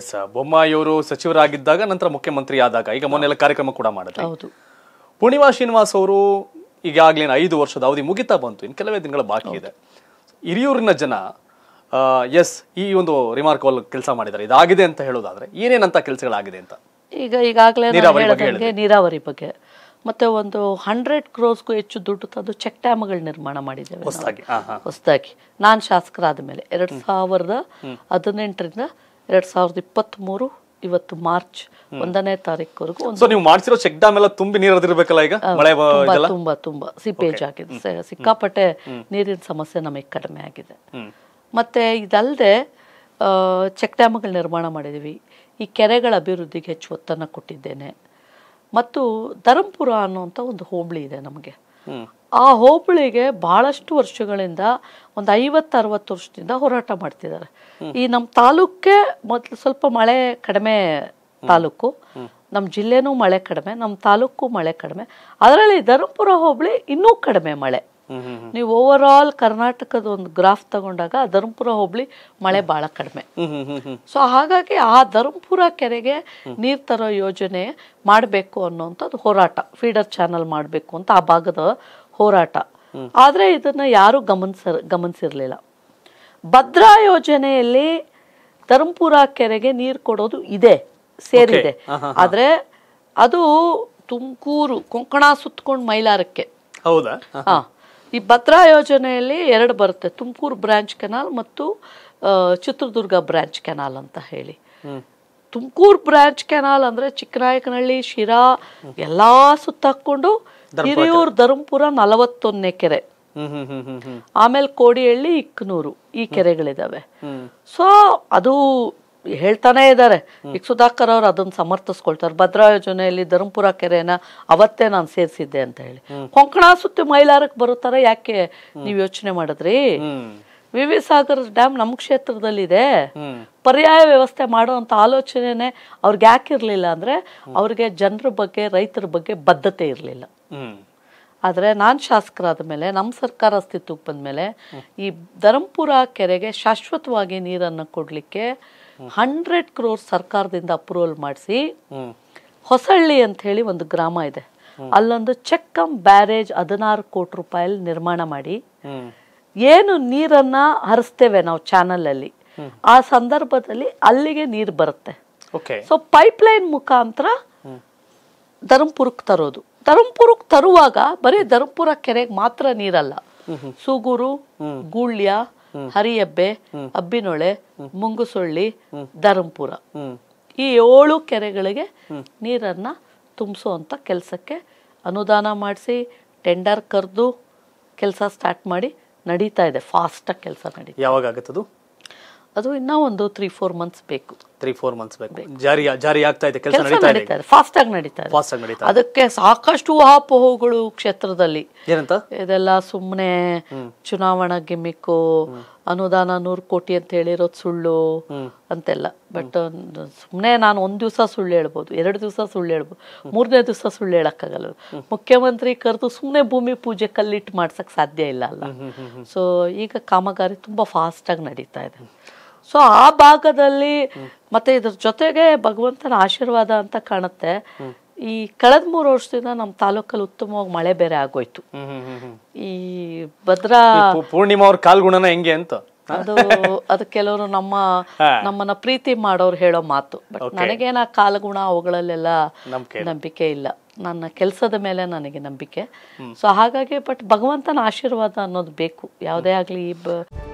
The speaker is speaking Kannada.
ಎಸ್ ಬೊಮ್ಮಾಯಿಯವರು ಸಚಿವರಾಗಿದ್ದಾಗ ನಂತರ ಮುಖ್ಯಮಂತ್ರಿ ಆದಾಗ ಈಗ ಮೊನ್ನೆಲ್ಲ ಕಾರ್ಯಕ್ರಮ ಕೂಡ ಮಾಡುತ್ತೆ ಹೌದು ಪೂರ್ಣಿಮಾ ಶ್ರೀನಿವಾಸ್ ಅವರು ಈಗಾಗಲೇ ಐದು ವರ್ಷದ ಅವಧಿ ಮುಗಿತಾ ಬಂತು ಇನ್ನು ಕೆಲವೇ ದಿನಗಳ ಬಾಕಿ ಇದೆ ಹಿರಿಯೂರಿನ ಜನ ಎಸ್ ಈ ಒಂದು ರಿಮಾರ್ಕಬಲ್ ಕೆಲಸ ಮಾಡಿದ್ದಾರೆ ಇದಾಗಿದೆ ಅಂತ ಹೇಳೋದಾದ್ರೆ ಏನೇನಂತ ಕೆಲಸಗಳಾಗಿದೆ ಅಂತ ಈಗ ಈಗಾಗಲೇ ನೀರಾವರಿ ಬಗ್ಗೆ ಮತ್ತೆ ಒಂದು ಹಂಡ್ರೆಡ್ ಕ್ರೋಸ್ಗೂ ಹೆಚ್ಚು ದುಡ್ಡು ತಂದು ಚೆಕ್ ಡ್ಯಾಮ್ಗಳ ನಿರ್ಮಾಣ ಮಾಡಿದ್ದೇವೆ ಹೊಸದಾಗಿ ಹೊಸದಾಗಿ ನಾನು ಶಾಸಕರಾದ ಮೇಲೆ ಎರಡು ಸಾವಿರದ ಹದಿನೆಂಟರಿಂದ ಎರಡ್ ಸಾವಿರದ ಇಪ್ಪತ್ತ್ಮೂರು ಇವತ್ತು ಮಾರ್ಚ್ ಒಂದನೇ ತಾರೀಕುವರೆಗೂ ಸೊ ನೀವು ಮಾಡ್ಸಿರೋ ಚೆಕ್ ಡ್ಯಾಮ್ ಎಲ್ಲ ತುಂಬಿ ನೀರು ಈಗ ಮಳೆ ತುಂಬಾ ತುಂಬಾ ಸಿಪೇಜ್ ಆಗಿದೆ ಸಿಕ್ಕಾಪಟ್ಟೆ ನೀರಿನ ಸಮಸ್ಯೆ ನಮಗೆ ಕಡಿಮೆ ಆಗಿದೆ ಮತ್ತೆ ಇದಲ್ಲದೆ ಚೆಕ್ ಡ್ಯಾಮ್ಗಳು ನಿರ್ಮಾಣ ಮಾಡಿದೀವಿ ಈ ಕೆರೆಗಳ ಅಭಿವೃದ್ಧಿಗೆ ಹೆಚ್ಚು ಒತ್ತನ್ನು ಕೊಟ್ಟಿದ್ದೇನೆ ಮತ್ತು ಧರಂಪುರ ಅನ್ನುವಂಥ ಒಂದು ಹೋಬಳಿ ಇದೆ ನಮಗೆ ಆ ಹೋಬಳಿಗೆ ಬಹಳಷ್ಟು ವರ್ಷಗಳಿಂದ ಒಂದು ಐವತ್ತು ಅರವತ್ತು ವರ್ಷದಿಂದ ಹೋರಾಟ ಮಾಡ್ತಿದ್ದಾರೆ ಈ ನಮ್ಮ ತಾಲೂಕೆ ಮೊದಲು ಸ್ವಲ್ಪ ಮಳೆ ಕಡಿಮೆ ತಾಲೂಕು ನಮ್ಮ ಜಿಲ್ಲೆನೂ ಮಳೆ ಕಡಿಮೆ ನಮ್ಮ ತಾಲೂಕು ಮಳೆ ಕಡಿಮೆ ಅದರಲ್ಲಿ ಧರ್ಮಪುರ ಹೋಬಳಿ ಇನ್ನೂ ಕಡಿಮೆ ಮಳೆ ನೀವು ಓವರ್ ಆಲ್ ಕರ್ನಾಟಕದ ಒಂದು ಗ್ರಾಫ್ ತಗೊಂಡಾಗ ಧರ್ಮಪುರ ಹೋಬಳಿ ಮಳೆ ಬಹಳ ಕಡಿಮೆ ಸೊ ಹಾಗಾಗಿ ಆ ಧರ್ಮಪುರ ಕೆರೆಗೆ ನೀರ್ ತರೋ ಯೋಜನೆ ಮಾಡಬೇಕು ಅನ್ನೋಂಥದ್ದು ಹೋರಾಟ ಫೀಡರ್ ಚಾನಲ್ ಮಾಡಬೇಕು ಅಂತ ಆ ಭಾಗದ ಹೋರಾಟ ಆದರೆ ಇದನ್ನು ಯಾರೂ ಗಮನಿಸ ಗಮನಿಸಿರಲಿಲ್ಲ ಭದ್ರಾ ಯೋಜನೆಯಲ್ಲಿ ಧರ್ಮಪುರ ಕೆರೆಗೆ ನೀರು ಕೊಡೋದು ಇದೆ ಸೇರಿದೆ ಆದರೆ ಅದು ತುಮಕೂರು ಕೊಂಕಣ ಸುತ್ತಕೊಂಡು ಮೈಲಾರಕ್ಕೆ ಹೌದಾ ಈ ಭದ್ರಾ ಯೋಜನೆಯಲ್ಲಿ ಎರಡು ಬರುತ್ತೆ ತುಮಕೂರು ಬ್ರಾಂಚ್ ಕೆನಾಲ್ ಮತ್ತು ಚಿತ್ರದುರ್ಗ ಬ್ರಾಂಚ್ ಕೆನಾಲ್ ಅಂತ ಹೇಳಿ ತುಮಕೂರು ಬ್ರಾಂಚ್ ಕೆನಾಲ್ ಅಂದರೆ ಚಿಕ್ಕನಾಯಕನಹಳ್ಳಿ ಶಿರಾ ಎಲ್ಲ ಸುತ್ತಾಕೊಂಡು ಹಿರಿಯೂರು ಧರ್ಮಪುರ ನಲವತ್ತೊಂದನೇ ಕೆರೆ ಆಮೇಲೆ ಕೋಡಿಹಳ್ಳಿ ಇಕ್ನೂರು ಈ ಕೆರೆಗಳಿದಾವೆ ಸೊ ಅದು ಹೇಳ್ತಾನೆ ಇದ್ದಾರೆ ಈಗ ಸುಧಾಕರ್ ಅವರು ಅದನ್ನ ಸಮರ್ಥಿಸ್ಕೊಳ್ತಾರೆ ಭದ್ರಾ ಯೋಜನೆಯಲ್ಲಿ ಧರ್ಮಪುರ ಕೆರೆನ ಅವತ್ತೇ ನಾನು ಸೇರಿಸಿದ್ದೆ ಅಂತ ಹೇಳಿ ಕೊಂಕಣ ಸುತ್ತಿ ಮೈಲಾರಕ್ಕೆ ಬರುತ್ತಾರೆ ಯಾಕೆ ನೀವು ಯೋಚನೆ ಮಾಡಿದ್ರಿ ವಿ ವಿ ಸಾಗರ್ ಡ್ಯಾಮ್ ನಮ್ಮ ಕ್ಷೇತ್ರದಲ್ಲಿದೆ ಪರ್ಯಾಯ ವ್ಯವಸ್ಥೆ ಮಾಡೋ ಅಂತ ಆಲೋಚನೆ ಅವ್ರಿಗೆ ಯಾಕಿರಲಿಲ್ಲ ಅಂದ್ರೆ ಅವ್ರಿಗೆ ಜನರ ಬಗ್ಗೆ ರೈತರ ಬಗ್ಗೆ ಬದ್ಧತೆ ಇರಲಿಲ್ಲ ಆದರೆ ನಾನ್ ಶಾಸಕರಾದ ಮೇಲೆ ನಮ್ಮ ಸರ್ಕಾರ ಅಸ್ತಿತ್ವಕ್ಕೆ ಬಂದ್ಮೇಲೆ ಈ ಧರಂಪುರ ಕೆರೆಗೆ ಶಾಶ್ವತವಾಗಿ ನೀರನ್ನು ಕೊಡ್ಲಿಕ್ಕೆ ಹಂಡ್ರೆಡ್ ಕ್ರೋರ್ ಸರ್ಕಾರದಿಂದ ಅಪ್ರೂವಲ್ ಮಾಡಿಸಿ ಹೊಸಳ್ಳಿ ಅಂತ ಹೇಳಿ ಒಂದು ಗ್ರಾಮ ಇದೆ ಅಲ್ಲೊಂದು ಚೆಕ್ಕಂ ಬ್ಯಾರೇಜ್ ಹದಿನಾರು ಕೋಟಿ ರೂಪಾಯಲ್ಲಿ ನಿರ್ಮಾಣ ಮಾಡಿ ಏನು ನೀರನ್ನ ಹರಿಸ್ತೇವೆ ನಾವು ಚಾನಲಲ್ಲಿ ಆ ಸಂದರ್ಭದಲ್ಲಿ ಅಲ್ಲಿಗೆ ನೀರು ಬರುತ್ತೆ ಸೊ ಲೈನ್ ಮುಖಾಂತರ ಧರ್ಮಪುರಕ್ಕೆ ತರೋದು ಧರ್ಮಪುರಕ್ಕೆ ತರುವಾಗ ಬರೀ ಧರ್ಮಪುರ ಕೆರೆಗೆ ಮಾತ್ರ ನೀರಲ್ಲ ಸುಗುರು ಗೂಳ್ಯ ಹರಿಯಬ್ಬೆ ಅಬ್ಬಿನೊಳೆ ಮುಂಗುಸೊಳ್ಳಿ ಧರ್ಮಪುರ ಈ ಏಳು ಕೆರೆಗಳಿಗೆ ನೀರನ್ನ ತುಂಬಿಸುವಂಥ ಕೆಲಸಕ್ಕೆ ಅನುದಾನ ಮಾಡಿಸಿ ಟೆಂಡರ್ ಕರೆದು ಕೆಲಸ ಸ್ಟಾರ್ಟ್ ಮಾಡಿ ನಡೀತಾ ಇದೆ ಫಾಸ್ಟಾಗಿ ಕೆಲಸ ನಡೀತಾ ಯಾವಾಗ ಆಗುತ್ತದು ಅದು ಇನ್ನೂ ಒಂದು ತ್ರೀ ಫೋರ್ ಮಂತ್ಸ್ ಬೇಕು ತ್ರೀ ಫೋರ್ ಮಂತ್ಸ್ ಬೇಕು ಜಾರಿ ಜಾರಿ ಆಗ್ತಾ ಇದೆ ಕೆಲಸ ಫಾಸ್ಟ್ ಆಗಿ ನಡೀತಾ ಇದೆ ಫಾಸ್ಟ್ ಆಗಿ ನಡೀತಾ ಅದಕ್ಕೆ ಸಾಕಷ್ಟು ಹಾಪುಹೋಗಳು ಕ್ಷೇತ್ರದಲ್ಲಿ ಏನಂತ ಇದೆಲ್ಲ ಸುಮ್ಮನೆ ಚುನಾವಣಾ ಗಿಮಿಕ್ಕು ಅನುದಾನ ನೂರು ಕೋಟಿ ಅಂತ ಹೇಳಿರೋದು ಸುಳ್ಳು ಅಂತೆಲ್ಲ ಬಟ್ ಸುಮ್ಮನೆ ನಾನು ಒಂದು ದಿವಸ ಸುಳ್ಳು ಹೇಳ್ಬೋದು ಎರಡು ದಿವಸ ಸುಳ್ಳು ಹೇಳ್ಬೋದು ಮೂರನೇ ದಿವಸ ಸುಳ್ಳು ಹೇಳೋಕ್ಕಾಗಲ್ಲ ಮುಖ್ಯಮಂತ್ರಿ ಕರೆದು ಸುಮ್ಮನೆ ಭೂಮಿ ಪೂಜೆ ಕಲ್ಲಿಟ್ಟು ಮಾಡ್ಸಕ್ ಸಾಧ್ಯ ಇಲ್ಲ ಅಲ್ಲ ಸೊ ಈಗ ಕಾಮಗಾರಿ ತುಂಬಾ ಫಾಸ್ಟ್ ಆಗಿ ನಡೀತಾ ಇದೆ ಸೊ ಆ ಭಾಗದಲ್ಲಿ ಮತ್ತೆ ಇದ್ರ ಜೊತೆಗೆ ಭಗವಂತನ ಆಶೀರ್ವಾದ ಅಂತ ಕಾಣುತ್ತೆ ಈ ಕಳೆದ ಮೂರು ವರ್ಷದಿಂದ ನಮ್ಮ ತಾಲೂಕಲ್ಲಿ ಉತ್ತಮವಾಗಿ ಮಳೆ ಬೇರೆ ಆಗೋಯ್ತು ಈ ಭದ್ರಾ ಪೂರ್ಣಿಮಾ ಅವ್ರ ಕಾಲ್ಗುಣ ಹೆಂಗೆ ಅಂತ ಅದು ಅದು ಕೆಲವರು ನಮ್ಮ ನಮ್ಮನ್ನ ಪ್ರೀತಿ ಮಾಡೋರು ಹೇಳೋ ಮಾತು ಬಟ್ ನನಗೇನ ಕಾಲ್ಗುಣ ಅವುಗಳಲ್ಲೆಲ್ಲ ನಂಬಿಕೆ ಇಲ್ಲ ನನ್ನ ಕೆಲಸದ ಮೇಲೆ ನನಗೆ ನಂಬಿಕೆ ಸೊ ಹಾಗಾಗಿ ಬಟ್ ಭಗವಂತನ ಆಶೀರ್ವಾದ ಅನ್ನೋದು ಬೇಕು ಯಾವುದೇ ಆಗಲಿ